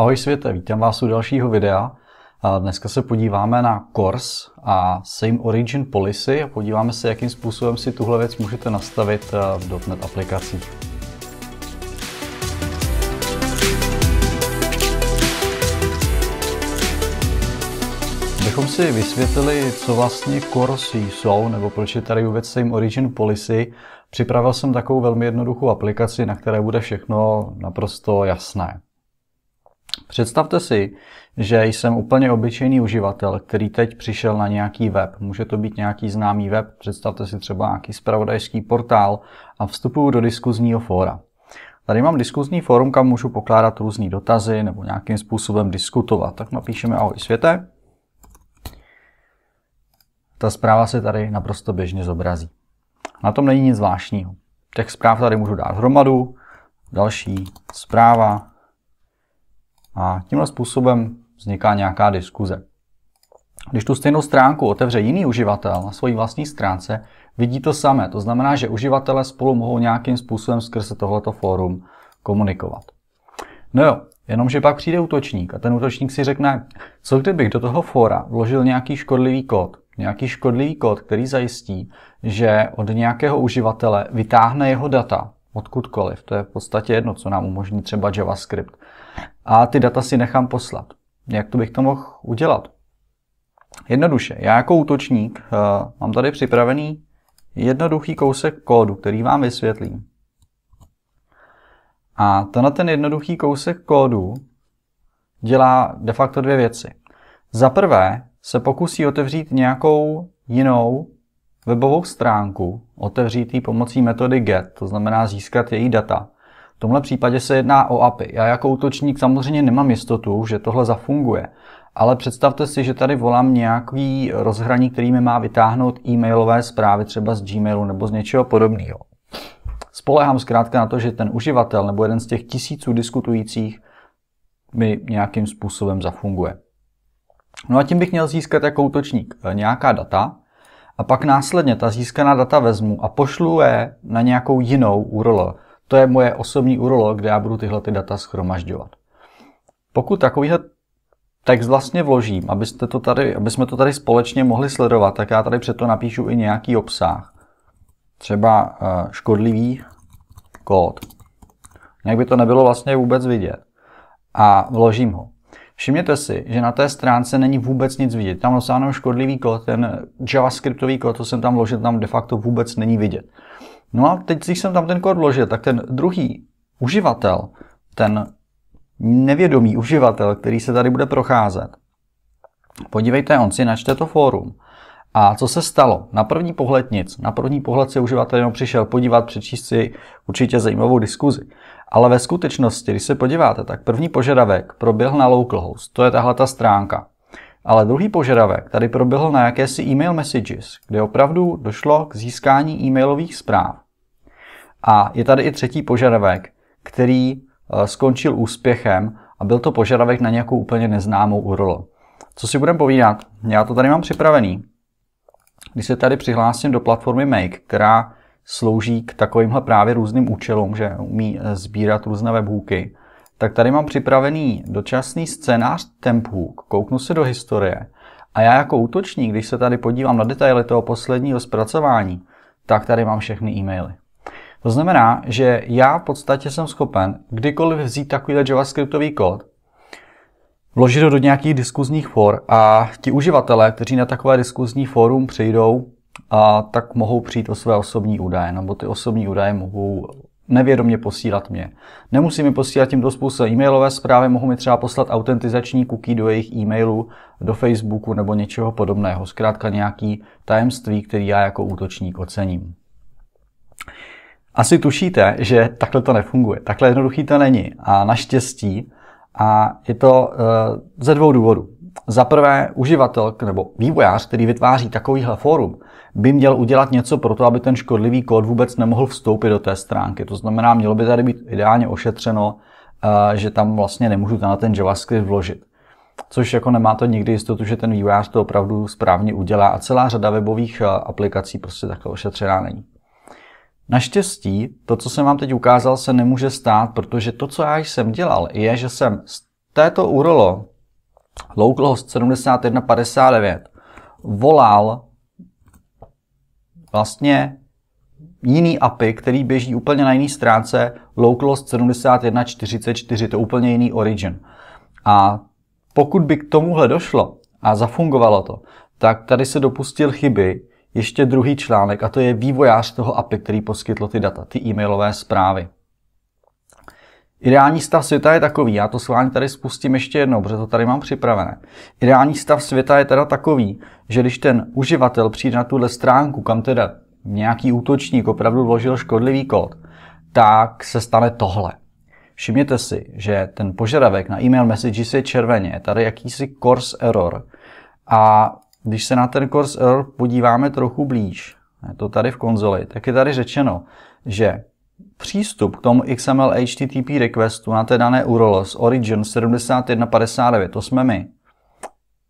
Ahoj světe, vítám vás u dalšího videa. A dneska se podíváme na Course a Same Origin Policy a podíváme se, jakým způsobem si tuhle věc můžete nastavit eh, v .NET aplikacích. Abychom si vysvětlili, co vlastně Course jsou, nebo proč je tady vůbec Same Origin Policy, připravil jsem takovou velmi jednoduchou aplikaci, na které bude všechno naprosto jasné. Představte si, že jsem úplně obyčejný uživatel, který teď přišel na nějaký web. Může to být nějaký známý web, představte si třeba nějaký spravodajský portál a vstupuju do diskuzního fóra. Tady mám diskuzní fórum, kam můžu pokládat různé dotazy nebo nějakým způsobem diskutovat. Tak napíšeme ahoj světe. Ta zpráva se tady naprosto běžně zobrazí. Na tom není nic zvláštního. Těch zpráv tady můžu dát hromadu, další zpráva, a tímhle způsobem vzniká nějaká diskuze. Když tu stejnou stránku otevře jiný uživatel na svojí vlastní stránce, vidí to samé. To znamená, že uživatelé spolu mohou nějakým způsobem skrze tohleto fórum komunikovat. No jo, jenomže pak přijde útočník a ten útočník si řekne, co kdybych do toho fóra vložil nějaký škodlivý kód, nějaký škodlivý kód, který zajistí, že od nějakého uživatele vytáhne jeho data odkudkoliv. To je v podstatě jedno, co nám umožní třeba JavaScript a ty data si nechám poslat. Jak to bych to mohl udělat? Jednoduše, já jako útočník uh, mám tady připravený jednoduchý kousek kódu, který vám vysvětlím. A to na ten jednoduchý kousek kódu dělá de facto dvě věci. Za prvé se pokusí otevřít nějakou jinou webovou stránku, otevřít ji pomocí metody get, to znamená získat její data. V tomhle případě se jedná o API. Já jako útočník samozřejmě nemám jistotu, že tohle zafunguje. Ale představte si, že tady volám nějaký rozhraní, který mi má vytáhnout e-mailové zprávy třeba z Gmailu nebo z něčeho podobného. Spolehám zkrátka na to, že ten uživatel nebo jeden z těch tisíců diskutujících mi nějakým způsobem zafunguje. No a tím bych měl získat jako útočník eh, nějaká data a pak následně ta získaná data vezmu a pošlu je na nějakou jinou URL, to je moje osobní URL, kde já budu tyhle ty data schromažďovat. Pokud takovýhle text vlastně vložím, abyste to tady, aby jsme to tady společně mohli sledovat, tak já tady přeto napíšu i nějaký obsah. Třeba eh, škodlivý kód. Nějak by to nebylo vlastně vůbec vidět. A vložím ho. Všimněte si, že na té stránce není vůbec nic vidět. Tam dosáhnou škodlivý kód, ten javascriptový kód, to jsem tam vložil, tam de facto vůbec není vidět. No a teď, když jsem tam ten kód vložil, tak ten druhý uživatel, ten nevědomý uživatel, který se tady bude procházet, podívejte, on si načte to fórum. A co se stalo? Na první pohled nic. Na první pohled si uživatel jenom přišel podívat, přečíst si určitě zajímavou diskuzi. Ale ve skutečnosti, když se podíváte, tak první požadavek proběhl na localhost, to je tahle ta stránka. Ale druhý požadavek tady proběhl na jakési e-mail messages, kde opravdu došlo k získání e-mailových zpráv. A je tady i třetí požadavek, který eh, skončil úspěchem a byl to požadavek na nějakou úplně neznámou URL. Co si budeme povídat? Já to tady mám připravený. Když se tady přihlásím do platformy Make, která slouží k takovýmhle právě různým účelům, že umí eh, sbírat různé webhooky, tak tady mám připravený dočasný scénář Temphook, kouknu se do historie a já jako útočník, když se tady podívám na detaily toho posledního zpracování, tak tady mám všechny e-maily. To znamená, že já v podstatě jsem schopen kdykoliv vzít takovýhle javascriptový kód, vložit ho do nějakých diskuzních for a ti uživatelé, kteří na takové diskuzní fórum přijdou, a tak mohou přijít o své osobní údaje, nebo ty osobní údaje mohou nevědomě posílat mě. Nemusí mi posílat tímto způsobem e-mailové zprávy, mohou mi třeba poslat autentizační cookie do jejich e-mailu, do Facebooku nebo něčeho podobného. Zkrátka nějaký tajemství, který já jako útočník ocením. Asi tušíte, že takhle to nefunguje. Takhle jednoduchý to není. A naštěstí. A je to eh, ze dvou důvodů. Za prvé, uživatel nebo vývojář, který vytváří takovýhle fórum, by měl udělat něco pro to, aby ten škodlivý kód vůbec nemohl vstoupit do té stránky. To znamená, mělo by tady být ideálně ošetřeno, eh, že tam vlastně nemůžu na ten JavaScript vložit. Což jako nemá to nikdy jistotu, že ten vývojář to opravdu správně udělá a celá řada webových eh, aplikací prostě takhle ošetřená není. Naštěstí to, co jsem vám teď ukázal, se nemůže stát, protože to, co já jsem dělal, je, že jsem z této URL localhost 7159 volal vlastně jiný API, který běží úplně na jiné stránce localhost 7144, to je úplně jiný origin. A pokud by k tomuhle došlo a zafungovalo to, tak tady se dopustil chyby, ještě druhý článek a to je vývojář toho API, který poskytl ty data, ty e-mailové zprávy. Ideální stav světa je takový, já to vámi tady spustím ještě jednou, protože to tady mám připravené. Ideální stav světa je teda takový, že když ten uživatel přijde na tuhle stránku, kam teda nějaký útočník opravdu vložil škodlivý kód, tak se stane tohle. Všimněte si, že ten požadavek na e-mail messages je červeně, je tady jakýsi course error a když se na ten Course Error podíváme trochu blíž, je to tady v konzoli, tak je tady řečeno, že přístup k tomu XML HTTP requestu na té dané URL z Origin 7159, to jsme my,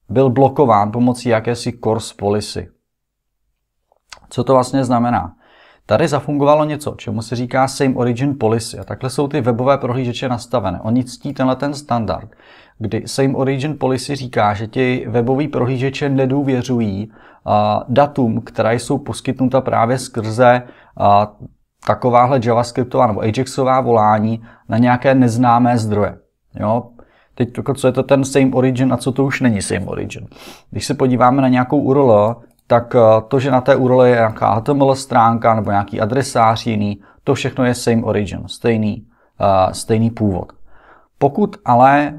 byl blokován pomocí jakési course policy. Co to vlastně znamená? Tady zafungovalo něco, čemu se říká Same Origin Policy a takhle jsou ty webové prohlížeče nastavené. Oni ctí tenhle ten standard kdy same origin policy říká, že ti webový prohlížeče nedůvěřují datům, která jsou poskytnuta právě skrze takováhle javascriptová nebo ajaxová volání na nějaké neznámé zdroje. Jo? Teď jako co je to ten same origin a co to už není same origin. Když se podíváme na nějakou URL, tak e, to, že na té URL je nějaká HTML stránka nebo nějaký adresář jiný, to všechno je same origin, stejný, uh, stejný původ. Pokud ale eh,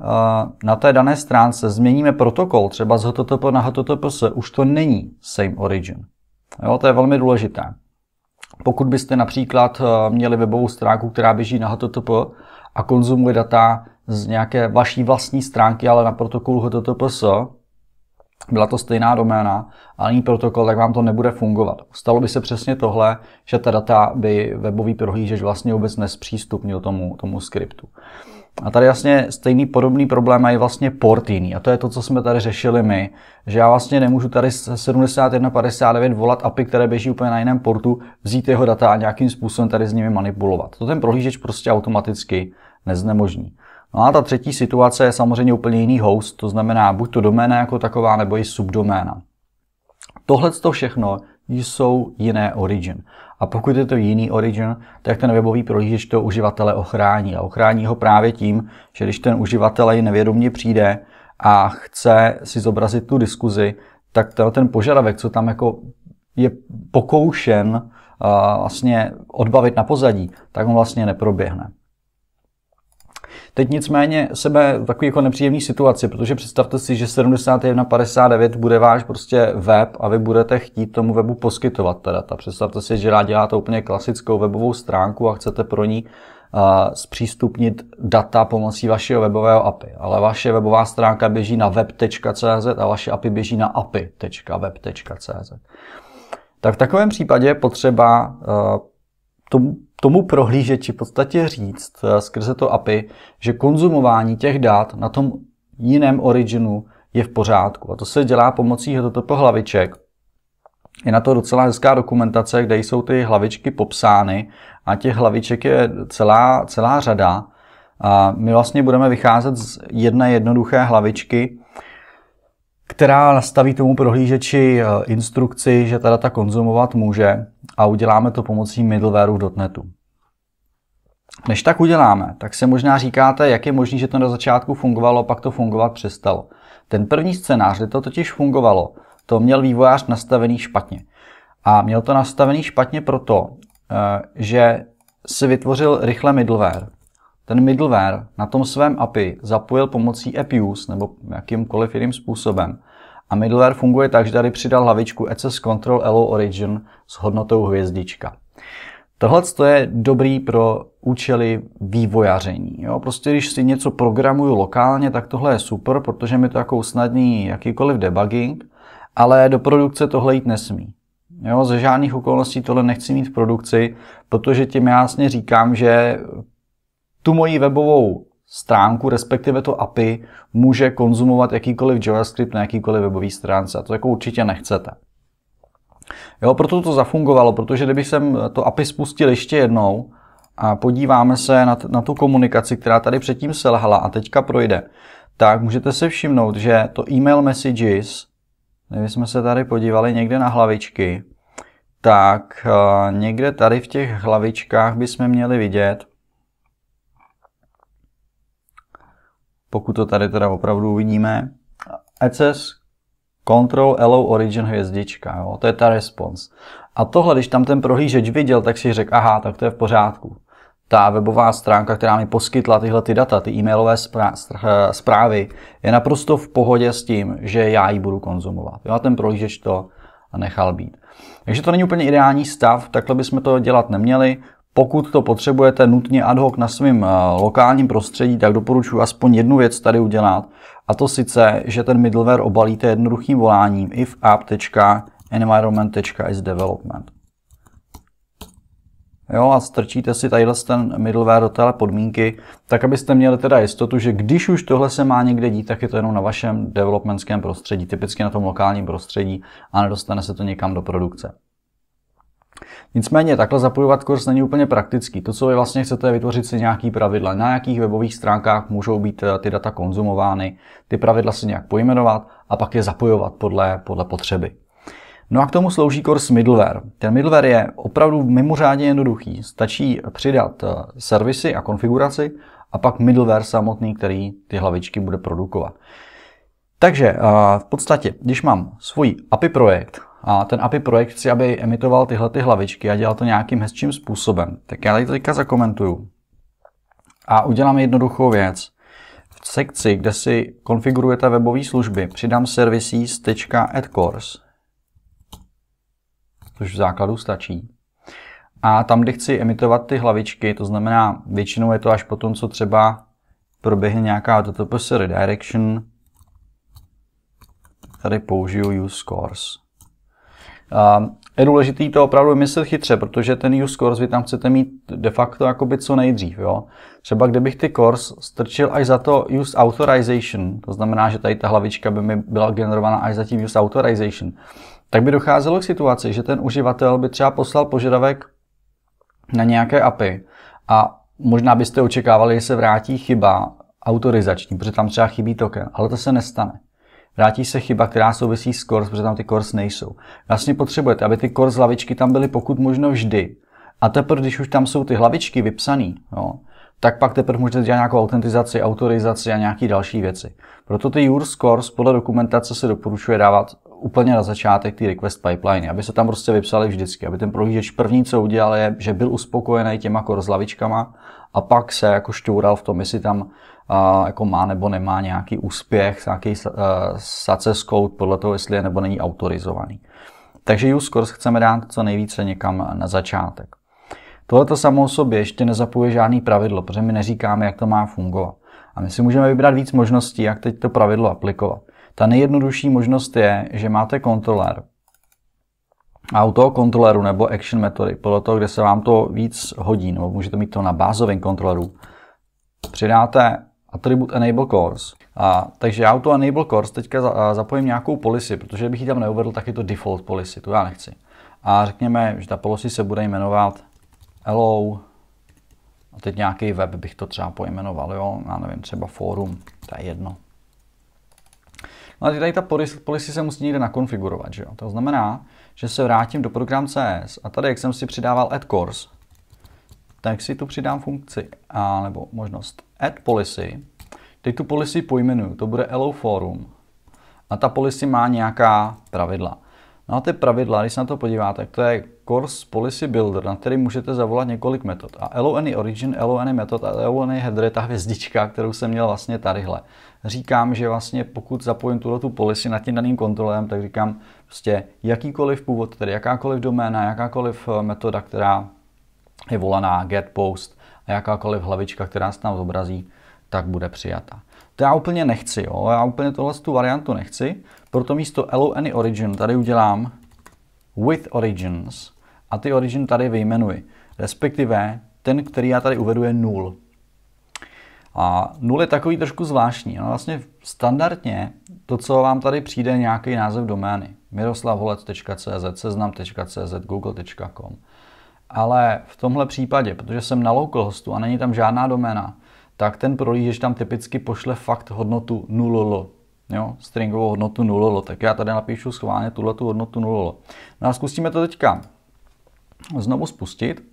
na té dané stránce změníme protokol, třeba z HTTP na HTTPS, už to není same origin. Jo, to je velmi důležité. Pokud byste například eh, měli webovou stránku, která běží na HTTP a konzumuje data z nějaké vaší vlastní stránky, ale na protokolu HTTPS, byla to stejná doména, ale není protokol, tak vám to nebude fungovat. Stalo by se přesně tohle, že ta data by webový prohlížeč vlastně vůbec nespřístupnil tomu, tomu skriptu. A tady vlastně stejný podobný problém mají vlastně port jiný. A to je to, co jsme tady řešili my. Že já vlastně nemůžu tady z 7159 volat API, které běží úplně na jiném portu, vzít jeho data a nějakým způsobem tady s nimi manipulovat. To ten prohlížeč prostě automaticky neznemožní. No a ta třetí situace je samozřejmě úplně jiný host, to znamená buď to doména jako taková, nebo i subdoména. Tohle to všechno jsou jiné origin. A pokud je to jiný origin, tak ten webový prohlížeč to uživatele ochrání. A ochrání ho právě tím, že když ten uživatel nevědomně přijde a chce si zobrazit tu diskuzi, tak ten požadavek, co tam jako je pokoušen vlastně odbavit na pozadí, tak on vlastně neproběhne. Teď nicméně sebe v takový jako nepříjemný situaci, protože představte si, že 7159 bude váš prostě web a vy budete chtít tomu webu poskytovat ta data. Představte si, že děláte úplně klasickou webovou stránku a chcete pro ní zpřístupnit data pomocí vašeho webového API. Ale vaše webová stránka běží na web.cz a vaše API běží na api.web.cz. Tak v takovém případě potřeba tomu, tomu prohlížeči v podstatě říct eh, skrze to API, že konzumování těch dát na tom jiném originu je v pořádku. A to se dělá pomocí HTTP hlaviček. Je na to docela hezká dokumentace, kde jsou ty hlavičky popsány a těch hlaviček je celá, celá řada. A my vlastně budeme vycházet z jedné jednoduché hlavičky, která nastaví tomu prohlížeči eh, instrukci, že ta data konzumovat může a uděláme to pomocí middlewareu DotNetu. Než tak uděláme, tak se možná říkáte, jak je možné, že to na začátku fungovalo, pak to fungovat přestalo. Ten první scénář, kde to totiž fungovalo, to měl vývojář nastavený špatně. A měl to nastavený špatně proto, eh, že si vytvořil rychle middleware, ten middleware na tom svém API zapojil pomocí AppUse nebo jakýmkoliv jiným způsobem. A middleware funguje tak, že tady přidal hlavičku ECS Control Allow Origin s hodnotou hvězdička. Tohle je dobrý pro účely vývojaření. Jo? Prostě když si něco programuju lokálně, tak tohle je super, protože mi to jako usnadní jakýkoliv debugging, ale do produkce tohle jít nesmí. Jo, ze žádných okolností tohle nechci mít v produkci, protože tím jasně říkám, že tu moji webovou stránku, respektive to API, může konzumovat jakýkoliv JavaScript na jakýkoliv webový stránce. A to jako určitě nechcete. Jo, proto to zafungovalo, protože kdybych jsem to API spustil ještě jednou a podíváme se na, na tu komunikaci, která tady předtím selhala a teďka projde, tak můžete si všimnout, že to email messages, kdyby jsme se tady podívali někde na hlavičky, tak eh, někde tady v těch hlavičkách bychom měli vidět, pokud to tady teda opravdu uvidíme. ECS Control Allow Origin hvězdička, jo? to je ta response. A tohle, když tam ten prohlížeč viděl, tak si řekl, aha, tak to je v pořádku. Ta webová stránka, která mi poskytla tyhle ty data, ty e-mailové eh, zprávy, je naprosto v pohodě s tím, že já ji budu konzumovat. Jo? A ten prohlížeč to nechal být. Takže to není úplně ideální stav, takhle bychom to dělat neměli. Pokud to potřebujete nutně ad hoc na svém eh, lokálním prostředí, tak doporučuji aspoň jednu věc tady udělat, a to sice, že ten middleware obalíte jednoduchým voláním ifapp.environment.isDevelopment. Jo, a strčíte si tady ten middleware do téhle podmínky, tak abyste měli teda jistotu, že když už tohle se má někde dít, tak je to jenom na vašem developmentském prostředí, typicky na tom lokálním prostředí a nedostane se to někam do produkce. Nicméně takhle zapojovat kurz není úplně praktický. To, co vy vlastně chcete, je vytvořit si nějaký pravidla, na jakých webových stránkách můžou být eh, ty data konzumovány, ty pravidla si nějak pojmenovat a pak je zapojovat podle, podle potřeby. No a k tomu slouží kurz middleware. Ten middleware je opravdu mimořádně jednoduchý. Stačí přidat eh, servisy a konfiguraci a pak middleware samotný, který ty hlavičky bude produkovat. Takže eh, v podstatě, když mám svůj API projekt, a ten API projekt chci, aby emitoval tyhle ty hlavičky a dělal to nějakým hezčím způsobem. Tak já tady teďka zakomentuju. A udělám jednoduchou věc. V sekci, kde si konfigurujete webové služby, přidám services.adcourse, což v základu stačí. A tam, kde chci emitovat ty hlavičky, to znamená, většinou je to až potom, co třeba proběhne nějaká HTTPS redirection, tady použiju use course je důležité to opravdu myslet chytře, protože ten use course vy tam chcete mít de facto jakoby co nejdřív. Jo? Třeba kdybych ty course strčil až za to use authorization, to znamená, že tady ta hlavička by mi byla generována až za tím use authorization, tak by docházelo k situaci, že ten uživatel by třeba poslal požadavek na nějaké API a možná byste očekávali, že se vrátí chyba autorizační, protože tam třeba chybí token, ale to se nestane. Vrátí se chyba, která souvisí s kors, protože tam ty kors nejsou. Vlastně potřebujete, aby ty kors hlavičky tam byly pokud možno vždy. A teprve, když už tam jsou ty hlavičky vypsané, no, tak pak teprve můžete dělat nějakou autentizaci, autorizaci a nějaké další věci. Proto ty URL scores podle dokumentace se doporučuje dávat úplně na začátek ty request pipeline, aby se tam prostě vypsali vždycky, aby ten prohlížeč první, co udělal, je, že byl uspokojený těma korzlavičkama a pak se jako šťoural v tom, jestli tam jako má nebo nemá nějaký úspěch nějaký eh, success code podle toho, jestli je nebo není autorizovaný. Takže use course chceme dát co nejvíce někam na začátek. Tohle to samo o sobě ještě nezapuje žádný pravidlo, protože my neříkáme, jak to má fungovat. A my si můžeme vybrat víc možností, jak teď to pravidlo aplikovat. Ta nejjednodušší možnost je, že máte kontroler, A u toho kontroleru nebo action metody, podle toho, kde se vám to víc hodí, nebo můžete mít to na bázovém kontroleru, přidáte atribut enable course. A, takže já to enable course teďka zapojím nějakou policy, protože bych ji tam neuvedl, tak je to default policy, tu já nechci. A řekněme, že ta policy se bude jmenovat hello, a teď nějaký web bych to třeba pojmenoval, jo, já nevím, třeba forum, to je jedno. No a tady ta policy se musí někde nakonfigurovat, že jo. To znamená, že se vrátím do program CS a tady, jak jsem si přidával add course, tak si tu přidám funkci, a, nebo možnost add policy. Teď tu policy pojmenuju, to bude allow forum. A ta policy má nějaká pravidla. No a ty pravidla, když se na to podíváte, to je Course Policy Builder, na který můžete zavolat několik metod. A allow any origin, allow any method allow any header je ta hvězdička, kterou jsem měl vlastně tadyhle. Říkám, že vlastně pokud zapojím tuhle tu policy nad tím daným kontrolem, tak říkám prostě jakýkoliv původ, tedy jakákoliv doména, jakákoliv eh, metoda, která je volaná get post a jakákoliv hlavička, která se tam zobrazí, tak bude přijata. To já úplně nechci, jo? já úplně tohle tu variantu nechci, proto místo allow any origin tady udělám with origins a ty origin tady vyjmenuji. Respektive ten, který já tady uvedu, je null. A nul je takový trošku zvláštní. No vlastně standardně to, co vám tady přijde, nějaký název domény. miroslavholec.cz, seznam.cz, google.com. Ale v tomhle případě, protože jsem na localhostu a není tam žádná doména, tak ten prolížeč tam typicky pošle fakt hodnotu nulolo. Jo, stringovou hodnotu nulolo. Tak já tady napíšu schválně tuhle tu hodnotu nulolo. No a zkusíme to teďka znovu spustit.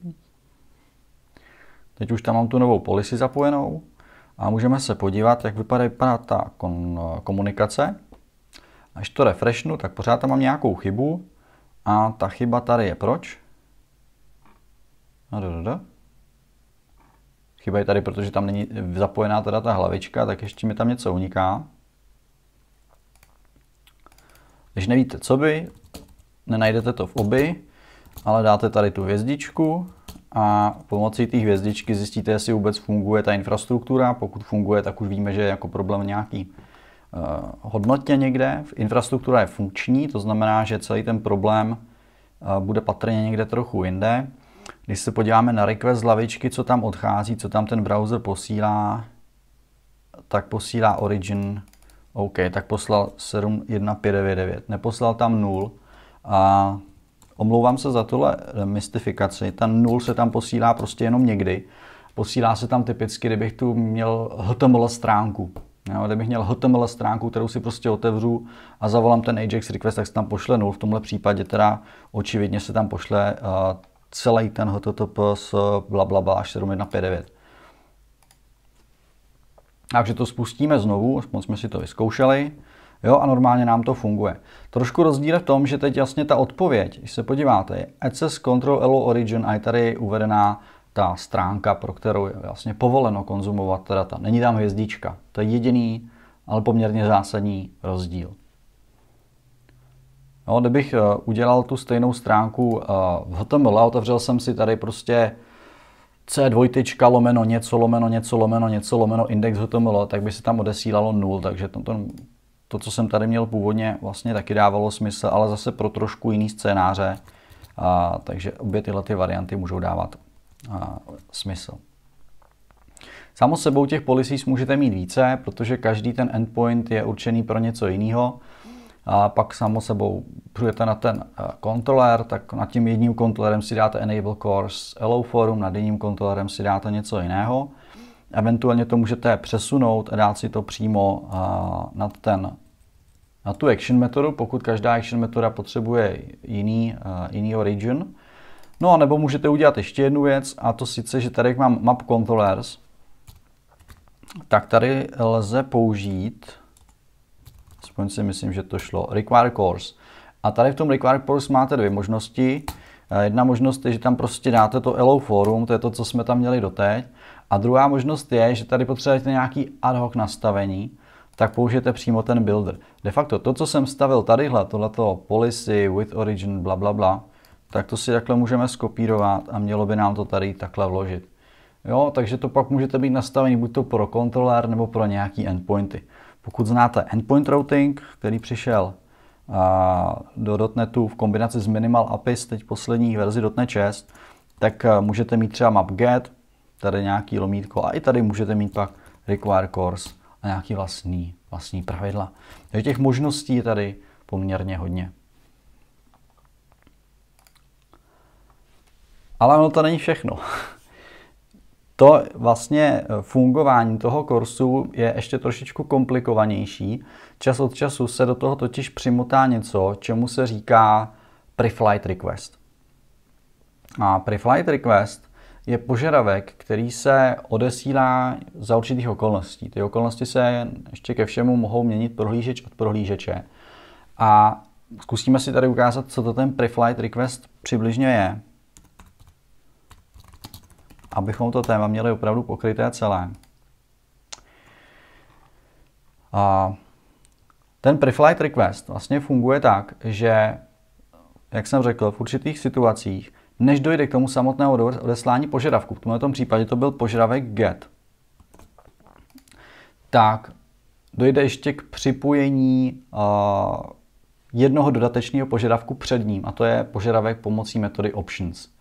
Teď už tam mám tu novou policy zapojenou a můžeme se podívat, jak vypadá, vypadá ta komunikace. Až to refreshnu, tak pořád tam mám nějakou chybu a ta chyba tady je proč? A no, do, do, do. Chyba je tady, protože tam není zapojená teda ta hlavička, tak ještě mi tam něco uniká. Když nevíte, co by, nenajdete to v oby, ale dáte tady tu hvězdičku a pomocí té hvězdičky zjistíte, jestli vůbec funguje ta infrastruktura. Pokud funguje, tak už víme, že je jako problém nějaký uh, někde. Infrastruktura je funkční, to znamená, že celý ten problém uh, bude patrně někde trochu jinde. Když se podíváme na request z lavičky, co tam odchází, co tam ten browser posílá, tak posílá origin. OK, tak poslal 71599, neposlal tam 0. A omlouvám se za tohle mystifikaci. Ta 0 se tam posílá prostě jenom někdy. Posílá se tam typicky, kdybych tu měl HTML stránku. Jo, kdybych měl HTML stránku, kterou si prostě otevřu a zavolám ten Ajax request, tak se tam pošle 0. V tomhle případě teda očividně se tam pošle uh, celý ten HTTP s blablabla až 7159. Takže to spustíme znovu, aspoň jsme si to vyzkoušeli. Jo, a normálně nám to funguje. Trošku rozdíl je v tom, že teď jasně ta odpověď, když se podíváte, je access control allow origin a je tady uvedená ta stránka, pro kterou je vlastně povoleno konzumovat data. Není tam hvězdička. To je jediný, ale poměrně zásadní rozdíl. No, kdybych eh, udělal tu stejnou stránku eh, v HTML a otevřel jsem si tady prostě C2 lomeno něco lomeno něco lomeno něco lomeno index HTML, tak by se tam odesílalo 0, takže to, to, to, co jsem tady měl původně, vlastně taky dávalo smysl, ale zase pro trošku jiný scénáře, a, takže obě tyhle ty varianty můžou dávat a, smysl. Samo sebou těch policies můžete mít více, protože každý ten endpoint je určený pro něco jiného a pak samo sebou přijete na ten eh, kontroler, tak nad tím jedním kontrolerem si dáte Enable Course Allow Forum, nad jiným kontrolerem si dáte něco jiného. Eventuálně to můžete přesunout a dát si to přímo eh, nad ten na tu action metodu, pokud každá action metoda potřebuje jiný, eh, jiný origin. No a nebo můžete udělat ještě jednu věc a to sice, že tady jak mám map controllers, tak tady lze použít aspoň si myslím, že to šlo. Require course. A tady v tom require course máte dvě možnosti. Eh, jedna možnost je, že tam prostě dáte to Hello Forum, to je to, co jsme tam měli doteď. A druhá možnost je, že tady potřebujete nějaký ad hoc nastavení, tak použijete přímo ten builder. De facto to, co jsem stavil tadyhle, tohleto policy with origin, bla, bla, bla, tak to si takhle můžeme skopírovat a mělo by nám to tady takhle vložit. Jo, takže to pak můžete být nastavený buď to pro kontroler nebo pro nějaký endpointy. Pokud znáte endpoint routing, který přišel do DotNetu v kombinaci s Minimal APIs, teď poslední verzi DotNet 6, tak e, můžete mít třeba Map Get, tady nějaký lomítko a i tady můžete mít pak require course a nějaký vlastní, vlastní pravidla. Takže těch možností je tady poměrně hodně. Ale ono to není všechno to vlastně eh, fungování toho kursu je ještě trošičku komplikovanější. Čas od času se do toho totiž přimotá něco, čemu se říká pre-flight request. A pre-flight request je požadavek, který se odesílá za určitých okolností. Ty okolnosti se ještě ke všemu mohou měnit prohlížeč od prohlížeče. A zkusíme si tady ukázat, co to ten pre-flight request přibližně je abychom to téma měli opravdu pokryté celé. A ten preflight request vlastně funguje tak, že, jak jsem řekl, v určitých situacích, než dojde k tomu samotného odeslání požadavku, v tomto případě to byl požadavek get, tak dojde ještě k připojení uh, jednoho dodatečného požadavku před ním, a to je požadavek pomocí metody options.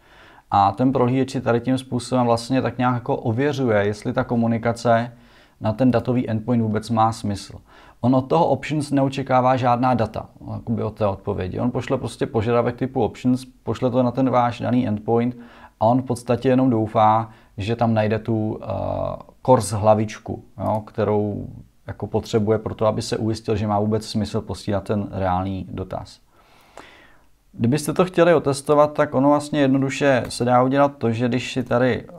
A ten prohlížeč si tady tím způsobem vlastně tak nějak jako ověřuje, jestli ta komunikace na ten datový endpoint vůbec má smysl. On od toho options neočekává žádná data jakoby od té odpovědi. On pošle prostě požadavek typu options, pošle to na ten váš daný endpoint a on v podstatě jenom doufá, že tam najde tu uh, kors hlavičku, jo, kterou jako potřebuje pro to, aby se ujistil, že má vůbec smysl posílat ten reálný dotaz. Kdybyste to chtěli otestovat, tak ono vlastně jednoduše se dá udělat to, že když si tady uh,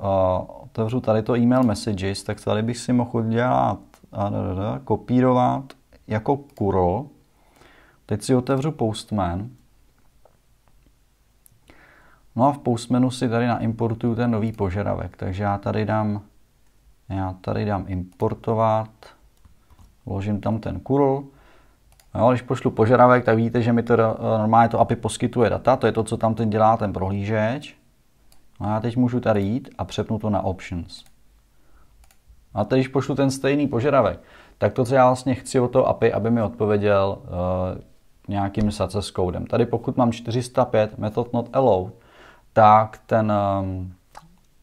otevřu tady to email messages, tak tady bych si mohl dělat adadada, kopírovat jako curl. Teď si otevřu Postman. No a v Postmanu si tady naimportuju ten nový požadavek, takže já tady dám, já tady dám importovat, vložím tam ten curl Jo, no, když pošlu požadavek, tak vidíte, že mi to eh, normálně to API poskytuje data, to je to, co tam ten dělá ten prohlížeč. A no, já teď můžu tady jít a přepnu to na options. A teď, když pošlu ten stejný požadavek, tak to, co já vlastně chci od toho API, aby mi odpověděl uh, nějakým success codem. Tady pokud mám 405 method not allowed, tak ten um,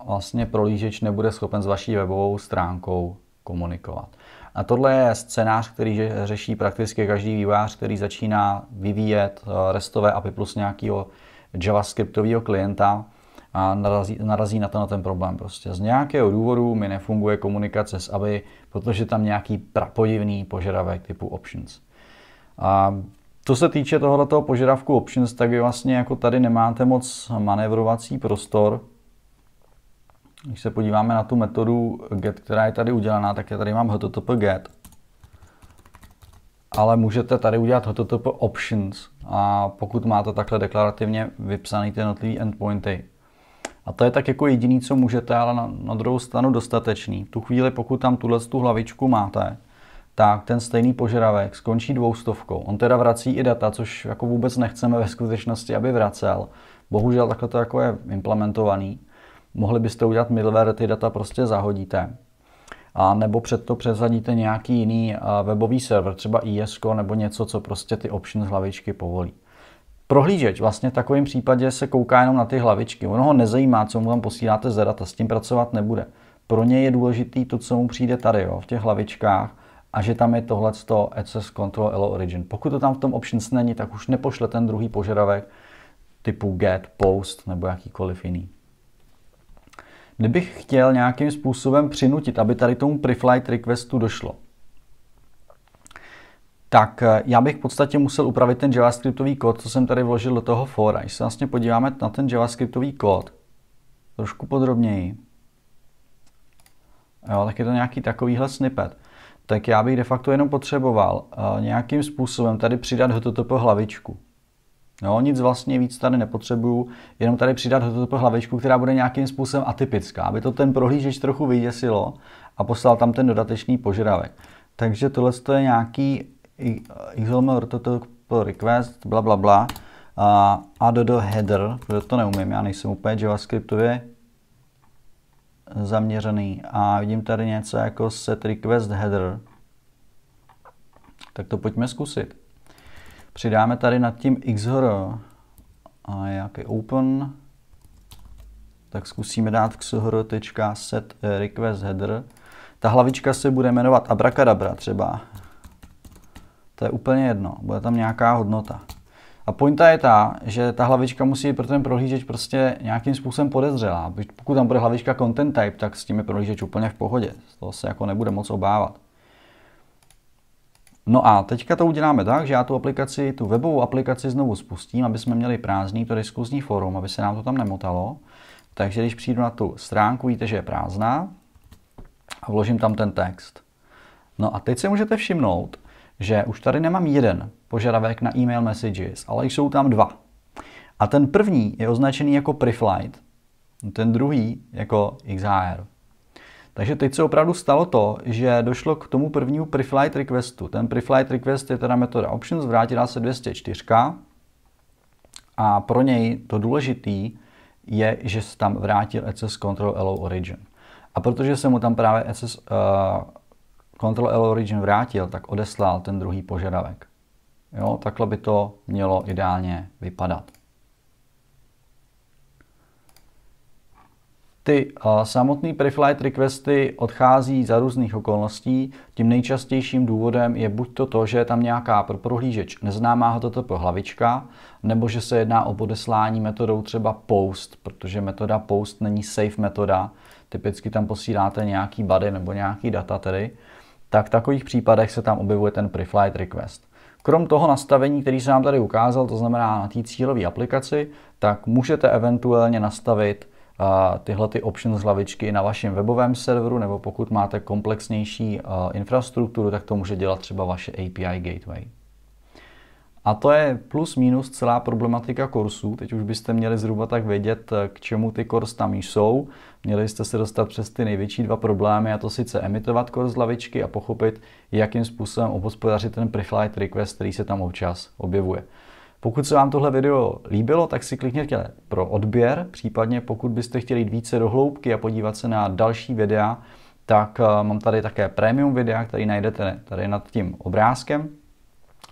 vlastně prolížeč nebude schopen s vaší webovou stránkou komunikovat. A tohle je scénář, který řeší prakticky každý vývář, který začíná vyvíjet eh, restové API plus nějakého javascriptového klienta a narazí, narazí na, to, na ten problém. Prostě z nějakého důvodu mi nefunguje komunikace s ABI, protože tam nějaký prapodivný požadavek typu options. A to se týče tohoto požadavku options, tak vy vlastně jako tady nemáte moc manevrovací prostor, když se podíváme na tu metodu get, která je tady udělaná, tak já tady mám http get. Ale můžete tady udělat http options, a pokud máte takhle deklarativně vypsaný ty jednotlivé endpointy. A to je tak jako jediný, co můžete, ale na, na druhou stranu dostatečný. Tu chvíli, pokud tam tuhle tu hlavičku máte, tak ten stejný požadavek skončí dvoustovkou. On teda vrací i data, což jako vůbec nechceme ve skutečnosti, aby vracel. Bohužel takhle to jako je implementovaný mohli byste udělat middleware, ty data prostě zahodíte. A nebo před to přezadíte nějaký jiný eh, webový server, třeba ISK nebo něco, co prostě ty options hlavičky povolí. Prohlížeč vlastně v takovém případě se kouká jenom na ty hlavičky. Ono ho nezajímá, co mu tam posíláte z data, s tím pracovat nebude. Pro ně je důležitý to, co mu přijde tady jo, v těch hlavičkách a že tam je tohle access control allow origin. Pokud to tam v tom options není, tak už nepošle ten druhý požadavek typu get, post nebo jakýkoliv jiný kdybych chtěl nějakým způsobem přinutit, aby tady tomu preflight requestu došlo, tak eh, já bych v podstatě musel upravit ten javascriptový kód, co jsem tady vložil do toho fora. Když se vlastně podíváme na ten javascriptový kód trošku podrobněji, jo, tak je to nějaký takovýhle snippet, tak já bych de facto jenom potřeboval uh, nějakým způsobem tady přidat HTTP hlavičku. Jo, no, nic vlastně víc tady nepotřebuju, jenom tady přidat HTTP hlavičku, která bude nějakým způsobem atypická, aby to ten prohlížeč trochu vyděsilo a poslal tam ten dodatečný požadavek. Takže tohle je nějaký XML HTTP request, bla, bla, bla. A add header, protože to neumím, já nejsem úplně javascriptově zaměřený. A vidím tady něco jako set request header. Tak to pojďme zkusit. Přidáme tady nad tím XHR a nějaký open, tak zkusíme dát xhr.set request header. Ta hlavička se bude jmenovat abracadabra třeba. To je úplně jedno, bude tam nějaká hodnota. A pointa je ta, že ta hlavička musí pro ten prohlížeč prostě nějakým způsobem podezřelá. Pokud tam bude hlavička content type, tak s tím je prohlížeč úplně v pohodě. Z toho se jako nebude moc obávat. No a teďka to uděláme tak, že já tu aplikaci, tu webovou aplikaci znovu spustím, aby jsme měli prázdný to diskuzní forum, aby se nám to tam nemotalo. Takže když přijdu na tu stránku, víte, že je prázdná a vložím tam ten text. No a teď se můžete všimnout, že už tady nemám jeden požadavek na e-mail messages, ale jsou tam dva. A ten první je označený jako preflight, ten druhý jako XHR. Takže teď se opravdu stalo to, že došlo k tomu prvnímu preflight requestu. Ten preflight request je teda metoda options, vrátila se 204 a pro něj to důležitý je, že se tam vrátil access control allow origin. A protože se mu tam právě access uh, control allow origin vrátil, tak odeslal ten druhý požadavek. Jo, takhle by to mělo ideálně vypadat. Ty samotné preflight requesty odchází za různých okolností. Tím nejčastějším důvodem je buď to, to že je tam nějaká pro prohlížeč neznámá HTTP hlavička, nebo že se jedná o podeslání metodou třeba post, protože metoda post není safe metoda. Typicky tam posíláte nějaký body nebo nějaký data tedy. Tak v takových případech se tam objevuje ten preflight request. Krom toho nastavení, který jsem vám tady ukázal, to znamená na té cílové aplikaci, tak můžete eventuálně nastavit tyhle ty options hlavičky na vašem webovém serveru, nebo pokud máte komplexnější eh, infrastrukturu, tak to může dělat třeba vaše API gateway. A to je plus minus celá problematika kursů. Teď už byste měli zhruba tak vědět, eh, k čemu ty kurs tam jsou. Měli jste se dostat přes ty největší dva problémy, a to sice emitovat kurz z lavičky a pochopit, jakým způsobem obhospodařit ten preflight request, který se tam občas objevuje. Pokud se vám tohle video líbilo, tak si klikněte pro odběr, případně pokud byste chtěli jít více do hloubky a podívat se na další videa, tak eh, mám tady také premium videa, který najdete tady nad tím obrázkem.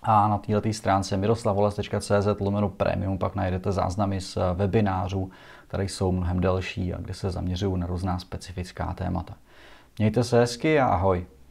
A na této stránce miroslavoles.cz lomeno premium pak najdete záznamy z eh, webinářů, které jsou mnohem delší a kde se zaměřují na různá specifická témata. Mějte se hezky a ahoj.